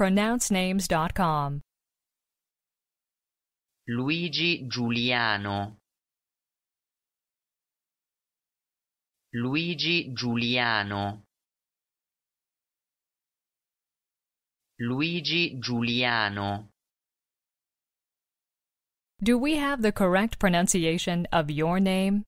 pronouncenames.com. Luigi Giuliano Luigi Giuliano Luigi Giuliano Do we have the correct pronunciation of your name?